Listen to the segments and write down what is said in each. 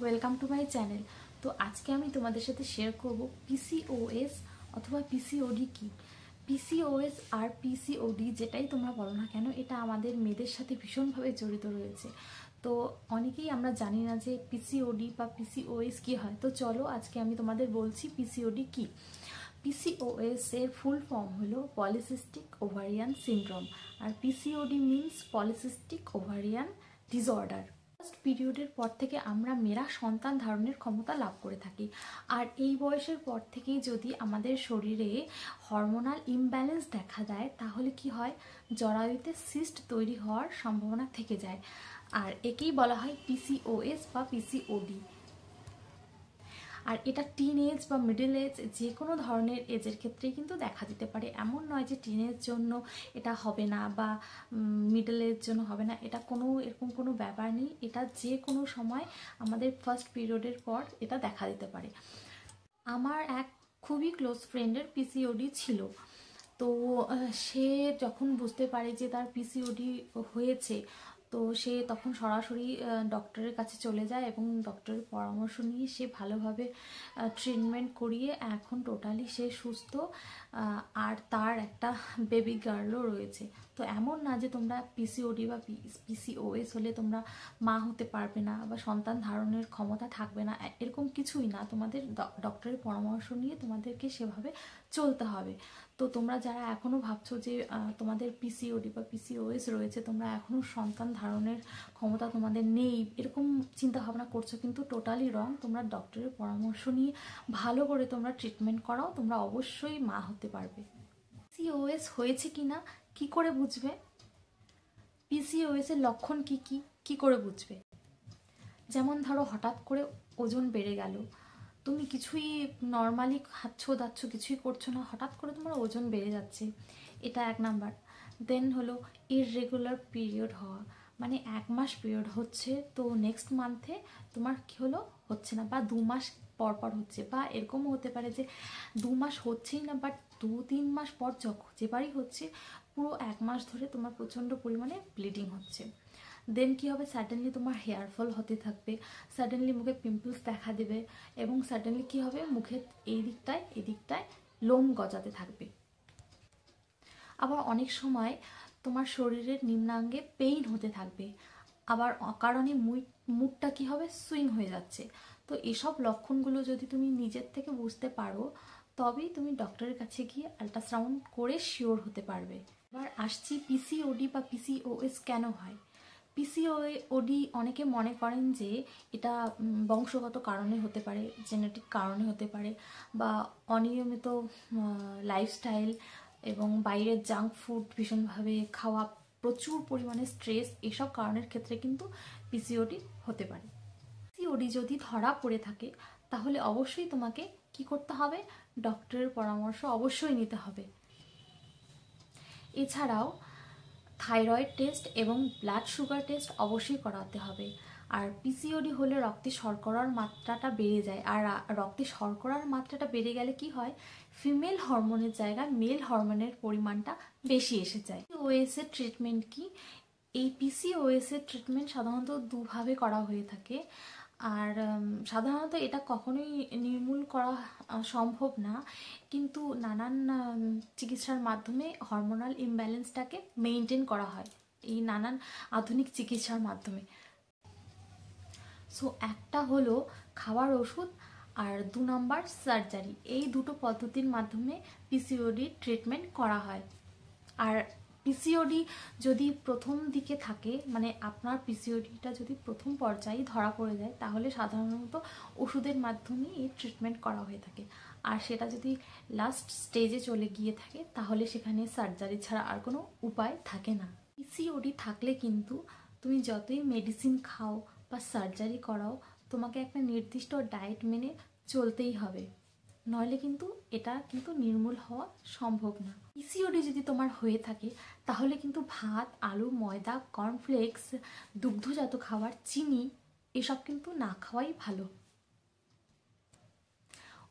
welcome to my channel তো আজকে আমি তোমাদের সাথে শেয়ার করব পিসিওএস অথবা পিসিওডি কি পিসিওএস আর পিসিওডি যেটাই তোমরা বলো না কেন এটা আমাদের মেয়েদের সাথে ভীষণভাবে জড়িত রয়েছে তো অনেকেই আমরা জানি না যে পিসিওডি বা পিসিওএস কি হয় তো চলো আজকে আমি তোমাদের বলছি পিসিওডি কি পিসিওএস এর ফুল ফর্ম হলো পলিসিস্টিক ওভারিয়ান সিন্ড্রোম আর PCOD means polycystic ovarian disorder first পিরিয়ডের পর থেকে আমরা মেয়েরা সন্তান ধারণের ক্ষমতা লাভ করে থাকি আর এই বয়সের পর থেকেই যদি আমাদের শরীরে হরমোনাল ইমব্যালেন্স দেখা দেয় তাহলে কি হয় জরায়ুতে সিস্ট তৈরি হওয়ার সম্ভাবনা থেকে যায় আর একেই বলা হয় পিসিওএস বা পিসিওডি আর এটা টিন এজ বা মিডিল এজ যে কোনো ধরনের এজের ক্ষেত্রেই কিন্তু দেখা দিতে পারে এমন নয় যে এজ জন্য এটা হবে না বা মিডল এজ জন্য হবে না এটা কোনো এরকম কোনো ব্যাপার নেই এটা যে কোনো সময় আমাদের ফার্স্ট পিরিয়ডের পর এটা দেখা দিতে পারে আমার এক খুবই ক্লোজ ফ্রেন্ডের পিসিওডি ছিল তো সে যখন বুঝতে পারে যে তার পিসিওডি হয়েছে তো সে তখন সরাসরি ডক্টরের কাছে চলে যায় এবং ডক্টরের পরামর্শ নিয়ে সে ভালোভাবে ট্রিটমেন্ট করিয়ে এখন টোটালি সে সুস্থ আর তার একটা বেবি গার্লও রয়েছে তো এমন না যে তোমরা পিসিওডি বা পিসিওএস হলে তোমরা মা হতে পারবে না বা সন্তান ধারণের ক্ষমতা থাকবে না এরকম কিছুই না তোমাদের ডক্টরের পরামর্শ নিয়ে তোমাদেরকে সেভাবে চলতে হবে তো তোমরা যারা এখনও ভাবছো যে তোমাদের পিসিওডি বা পিসিওএস রয়েছে তোমরা এখনও সন্তান ধারণের ক্ষমতা তোমাদের নেই এরকম চিন্তা ভাবনা করছো কিন্তু টোটালি রং তোমরা ডক্টরের পরামর্শ নিয়ে ভালো করে তোমরা ট্রিটমেন্ট করাও তোমরা অবশ্যই মা হতে পারবে পিসিওএস হয়েছে কি না কি করে বুঝবে পিসিওএসের লক্ষণ কি কি কি করে বুঝবে যেমন ধরো হঠাৎ করে ওজন বেড়ে গেল তুমি কিছুই নর্মালি খাচ্ছ দাচ্ছ কিছুই করছো না হঠাৎ করে তোমার ওজন বেড়ে যাচ্ছে এটা এক নাম্বার দেন হলো ইররেগুলার পিরিয়ড হওয়া মানে এক মাস পিরিয়ড হচ্ছে তো নেক্সট মান্থে তোমার কী হলো হচ্ছে না বা দু মাস পরপর হচ্ছে বা এরকমও হতে পারে যে দু মাস হচ্ছেই না বাট দু তিন মাস পর যখন যেবারই হচ্ছে পুরো এক মাস ধরে তোমার প্রচণ্ড পরিমাণে ব্লিডিং হচ্ছে দেন কি হবে সাডেনলি তোমার হেয়ার ফল হতে থাকবে সাডেনলি মুখে পিম্পলস দেখা দেবে এবং সাডেনলি কি হবে মুখের এই দিকটায় এদিকটায় লোম গজাতে থাকবে আবার অনেক সময় তোমার শরীরের নিম্নাঙ্গে পেইন হতে থাকবে আবার অকারণে মুডটা কি হবে সুইং হয়ে যাচ্ছে তো এসব লক্ষণগুলো যদি তুমি নিজের থেকে বুঝতে পারো তবেই তুমি ডক্টরের কাছে গিয়ে আল্ট্রাসাউন্ড করে শিওর হতে পারবে এবার আসছি পিসিওডি বা পিসিওএস কেন হয় ওডি অনেকে মনে করেন যে এটা বংশগত কারণে হতে পারে জেনেটিক কারণে হতে পারে বা অনিয়মিত লাইফস্টাইল এবং বাইরের জাঙ্ক ফুড ভীষণভাবে খাওয়া প্রচুর পরিমাণে স্ট্রেস এসব কারণের ক্ষেত্রে কিন্তু পিসিওডি হতে পারে পিসিওডি যদি ধরা পড়ে থাকে তাহলে অবশ্যই তোমাকে কি করতে হবে ডক্টরের পরামর্শ অবশ্যই নিতে হবে এছাড়াও থাইরয়েড টেস্ট এবং ব্লাড সুগার টেস্ট অবশ্যই করাতে হবে আর পিসিওডি হলে রক্তে শর্করার মাত্রাটা বেড়ে যায় আর রক্তে শর্করার মাত্রাটা বেড়ে গেলে কি হয় ফিমেল হরমোনের জায়গায় মেল হরমোনের পরিমাণটা বেশি এসে যায় ওএস এর ট্রিটমেন্ট কি এই পিসিওএস এর ট্রিটমেন্ট সাধারণত দুভাবে করা হয়ে থাকে আর সাধারণত এটা কখনোই নির্মূল করা সম্ভব না কিন্তু নানান চিকিৎসার মাধ্যমে হরমোনাল ইমব্যালেন্সটাকে মেনটেন করা হয় এই নানান আধুনিক চিকিৎসার মাধ্যমে সো একটা হলো খাওয়ার ওষুধ আর দু নম্বর সার্জারি এই দুটো পদ্ধতির মাধ্যমে পিসিওডির ট্রিটমেন্ট করা হয় আর পিসিওডি যদি প্রথম দিকে থাকে মানে আপনার পিসিওডিটা যদি প্রথম পর্যায়ে ধরা পড়ে যায় তাহলে সাধারণত ওষুধের মাধ্যমে এই ট্রিটমেন্ট করা হয়ে থাকে আর সেটা যদি লাস্ট স্টেজে চলে গিয়ে থাকে তাহলে সেখানে সার্জারি ছাড়া আর কোনো উপায় থাকে না পিসিওডি থাকলে কিন্তু তুমি যতই মেডিসিন খাও বা সার্জারি করাও তোমাকে একটা নির্দিষ্ট ডায়েট মেনে চলতেই হবে নইলে কিন্তু এটা কিন্তু নির্মূল হওয়া সম্ভব না পিসিওডি e যদি তোমার হয়ে থাকে তাহলে কিন্তু ভাত আলু ময়দা কর্নফ্লেক্স দুগ্ধজাত খাবার চিনি এসব কিন্তু না খাওয়াই ভালো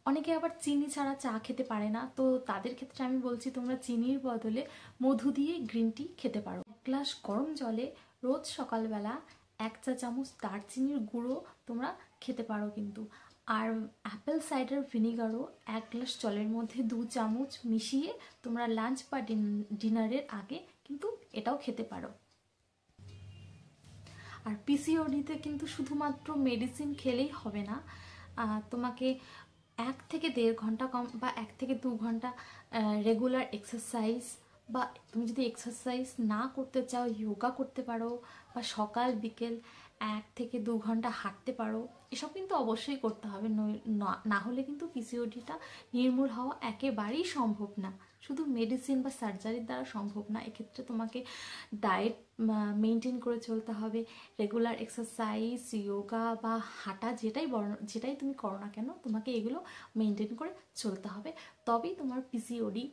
অনেকে আবার চিনি ছাড়া চা খেতে পারে না তো তাদের ক্ষেত্রে আমি বলছি তোমরা চিনির বদলে মধু দিয়ে গ্রিন টি খেতে পারো এক গ্লাস গরম জলে রোজ সকালবেলা এক চা চামচ দারচিনির গুঁড়ো তোমরা খেতে পারো কিন্তু আর অ্যাপেল সাইডার ভিনিগারও এক গ্লাস জলের মধ্যে দু চামচ মিশিয়ে তোমরা লাঞ্চ বা ডিনারের আগে কিন্তু এটাও খেতে পারো আর পিসিওডিতে কিন্তু শুধুমাত্র মেডিসিন খেলেই হবে না তোমাকে এক থেকে দেড় ঘন্টা কম বা এক থেকে দু ঘন্টা রেগুলার এক্সারসাইজ বা তুমি যদি এক্সারসাইজ না করতে চাও যোগা করতে পারো বা সকাল বিকেল এক থেকে দু ঘন্টা হাঁটতে পারো এসব কিন্তু অবশ্যই করতে হবে না হলে কিন্তু পিসিওডিটা নির্মূল হওয়া একেবারেই সম্ভব না শুধু মেডিসিন বা সার্জারির দ্বারা সম্ভব না এক্ষেত্রে তোমাকে ডায়েট মেনটেন করে চলতে হবে রেগুলার এক্সারসাইজ ইয়োগা বা হাঁটা যেটাই বর্ণ যেটাই তুমি করো না কেন তোমাকে এগুলো মেনটেন করে চলতে হবে তবেই তোমার পিসিওডি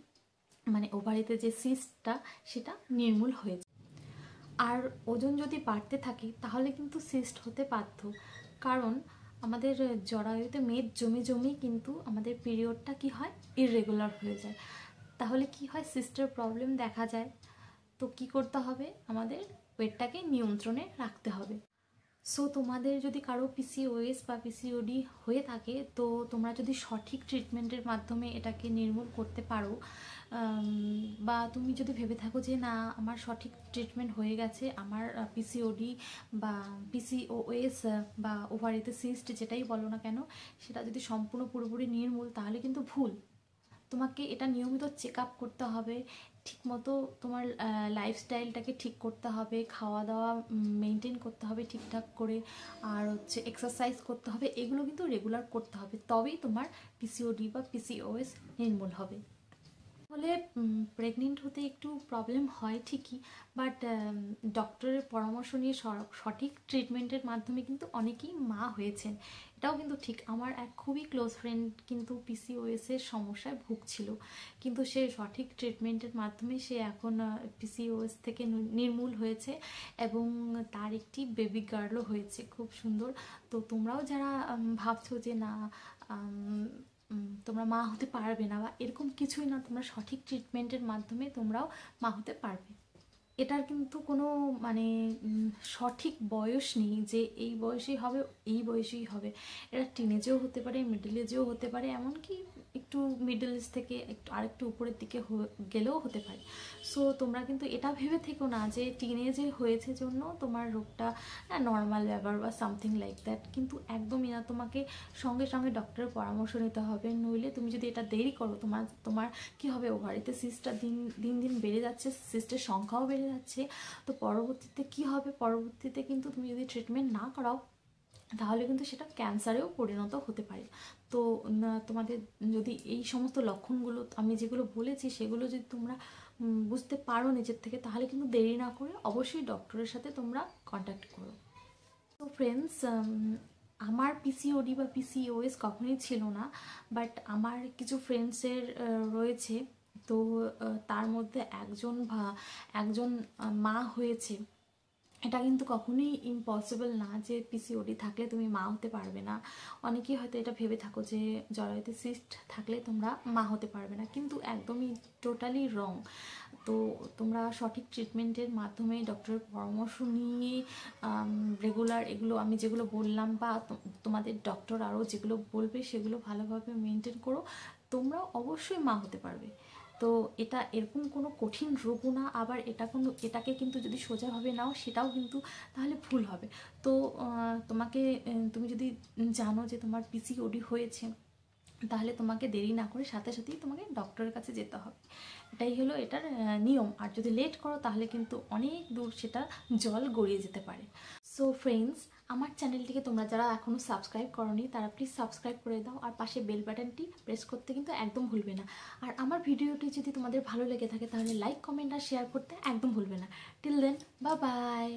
মানে ওভারিতে যে সিস্টটা সেটা নির্মূল হয়েছে আর ওজন যদি বাড়তে থাকে তাহলে কিন্তু সিস্ট হতে বাধ্য কারণ আমাদের জরায়ুতে মেদ জমে জমে কিন্তু আমাদের পিরিয়ডটা কি হয় ইররেগুলার হয়ে যায় তাহলে কি হয় সিস্টের প্রবলেম দেখা যায় তো কি করতে হবে আমাদের পেটটাকে নিয়ন্ত্রণে রাখতে হবে সো তোমাদের যদি কারো পিসিওএস বা পিসিওডি হয়ে থাকে তো তোমরা যদি সঠিক ট্রিটমেন্টের মাধ্যমে এটাকে নির্মূল করতে পারো বা তুমি যদি ভেবে থাকো যে না আমার সঠিক ট্রিটমেন্ট হয়ে গেছে আমার পিসিওডি বা পিসিওএস বা ওভারিতে সিস্ট যেটাই বলো না কেন সেটা যদি সম্পূর্ণ পুরোপুরি নির্মূল তাহলে কিন্তু ভুল তোমাকে এটা নিয়মিত চেক আপ করতে হবে ঠিকমতো তোমার লাইফস্টাইলটাকে ঠিক করতে হবে খাওয়া দাওয়া মেনটেন করতে হবে ঠিকঠাক করে আর হচ্ছে এক্সারসাইজ করতে হবে এগুলো কিন্তু রেগুলার করতে হবে তবেই তোমার পিসিওডি বা পিসিওএস নির্মূল হবে ফলে প্রেগনেন্ট হতে একটু প্রবলেম হয় ঠিকই বাট ডক্টরের পরামর্শ নিয়ে সঠিক ট্রিটমেন্টের মাধ্যমে কিন্তু অনেকেই মা হয়েছেন এটাও কিন্তু ঠিক আমার এক খুবই ক্লোজ ফ্রেন্ড কিন্তু পিসিওএসের সমস্যায় ভুগছিল কিন্তু সে সঠিক ট্রিটমেন্টের মাধ্যমে সে এখন পিসিওএস থেকে নির্মূল হয়েছে এবং তার একটি বেবি গার্লও হয়েছে খুব সুন্দর তো তোমরাও যারা ভাবছো যে না তোমরা মা হতে পারবে না বা এরকম কিছুই না তোমরা সঠিক ট্রিটমেন্টের মাধ্যমে তোমরাও মা হতে পারবে এটার কিন্তু কোনো মানে সঠিক বয়স নেই যে এই বয়সেই হবে এই বয়সেই হবে এটা টিনেজেও হতে পারে মিডিল এজেও হতে পারে এমনকি একটু মিডল ইস্ট থেকে একটু আরেকটু উপরের দিকে গেলেও হতে পারে সো তোমরা কিন্তু এটা ভেবে থেকো না যে টিনেজে হয়েছে জন্য তোমার রোগটা নর্মাল হ্যাঁ, ব্যাপার বা সামথিং লাইক দ্যাট কিন্তু একদমই না তোমাকে সঙ্গে সঙ্গে ডক্টরের পরামর্শ নিতে হবে নইলে তুমি যদি এটা দেরি করো তোমার তোমার কি হবে ওভারিতে সিস্টটা দিন দিন দিন বেড়ে যাচ্ছে সিস্টের সংখ্যাও বেড়ে যাচ্ছে তো পরবর্তীতে কি হবে পরবর্তীতে কিন্তু তুমি যদি ট্রিটমেন্ট না করাও তাহলে কিন্তু সেটা ক্যান্সারেও পরিণত হতে পারে তো তোমাদের যদি এই সমস্ত লক্ষণগুলো আমি যেগুলো বলেছি সেগুলো যদি তোমরা বুঝতে পারো নিজের থেকে তাহলে কিন্তু দেরি না করে অবশ্যই ডক্টরের সাথে তোমরা কন্ট্যাক্ট করো তো ফ্রেন্ডস আমার পিসিওডি বা পিসিওএস কখনোই ছিল না বাট আমার কিছু ফ্রেন্ডসের রয়েছে তো তার মধ্যে একজন একজন মা হয়েছে এটা কিন্তু কখনোই ইম্পসিবল না যে পিসিওডি থাকলে তুমি মা হতে পারবে না অনেকেই হয়তো এটা ভেবে থাকো যে জরায়ুতে সিস্ট থাকলে তোমরা মা হতে পারবে না কিন্তু একদমই টোটালি রং তো তোমরা সঠিক ট্রিটমেন্টের মাধ্যমে ডক্টরের পরামর্শ নিয়ে রেগুলার এগুলো আমি যেগুলো বললাম বা তোমাদের ডক্টর আরও যেগুলো বলবে সেগুলো ভালোভাবে মেনটেন করো তোমরা অবশ্যই মা হতে পারবে তো এটা এরকম কোনো কঠিন রোগও না আবার এটা কোনো এটাকে কিন্তু যদি সোজাভাবে নাও সেটাও কিন্তু তাহলে ভুল হবে তো তোমাকে তুমি যদি জানো যে তোমার পিসিওডি হয়েছে তাহলে তোমাকে দেরি না করে সাথে সাথেই তোমাকে ডক্টরের কাছে যেতে হবে এটাই হলো এটার নিয়ম আর যদি লেট করো তাহলে কিন্তু অনেক দূর সেটা জল গড়িয়ে যেতে পারে সো ফ্রেন্ডস আমার চ্যানেলটিকে তোমরা যারা এখনও সাবস্ক্রাইব করনি তারা প্লিজ সাবস্ক্রাইব করে দাও আর পাশে বেল বাটনটি প্রেস করতে কিন্তু একদম ভুলবে না আর আমার ভিডিওটি যদি তোমাদের ভালো লেগে থাকে তাহলে লাইক কমেন্ট আর শেয়ার করতে একদম ভুলবে না টিল দেন বা বাই